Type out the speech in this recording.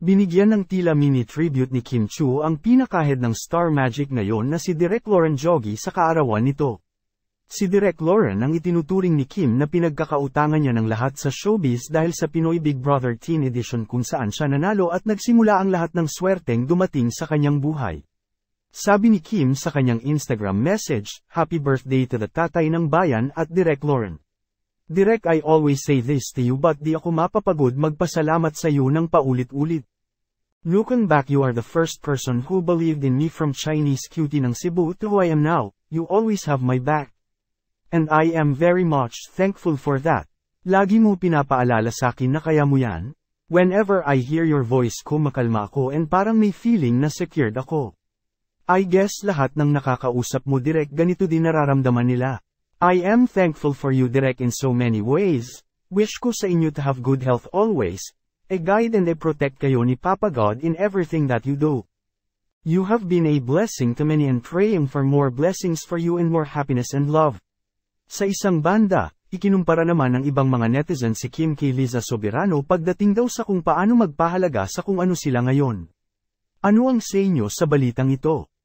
Binigyan ng tila mini-tribute ni Kim Chu ang pinakahed ng Star Magic ngayon na si Direk Lauren Jogi sa kaarawan nito. Si Direk Lauren ang itinuturing ni Kim na pinagkakautangan niya ng lahat sa showbiz dahil sa Pinoy Big Brother Teen Edition kung saan siya nanalo at nagsimula ang lahat ng swerteng dumating sa kanyang buhay. Sabi ni Kim sa kanyang Instagram message, Happy birthday to the tatay ng bayan at Direk Lauren. Direk I always say this to you but di ako mapapagod magpasalamat sa iyo ng paulit-ulit. Looking back you are the first person who believed in me from Chinese cutie ng Cebu to who I am now, you always have my back. And I am very much thankful for that. Lagi mo pinapaalala sa akin na kaya mo yan. Whenever I hear your voice kumakalma ako and parang may feeling na secured ako. I guess lahat ng nakakausap mo direct ganito din nararamdaman nila. I am thankful for you direct in so many ways. Wish ko sa inyo to have good health always, a eh, guide and I eh, protect kayo ni Papa God in everything that you do. You have been a blessing to many and praying for more blessings for you and more happiness and love. Sa isang banda, ikinumpara naman ng ibang mga netizen si Kim kay Liza Soberano pagdating daw sa kung paano magpahalaga sa kung ano sila ngayon. Ano ang say nyo sa balitang ito?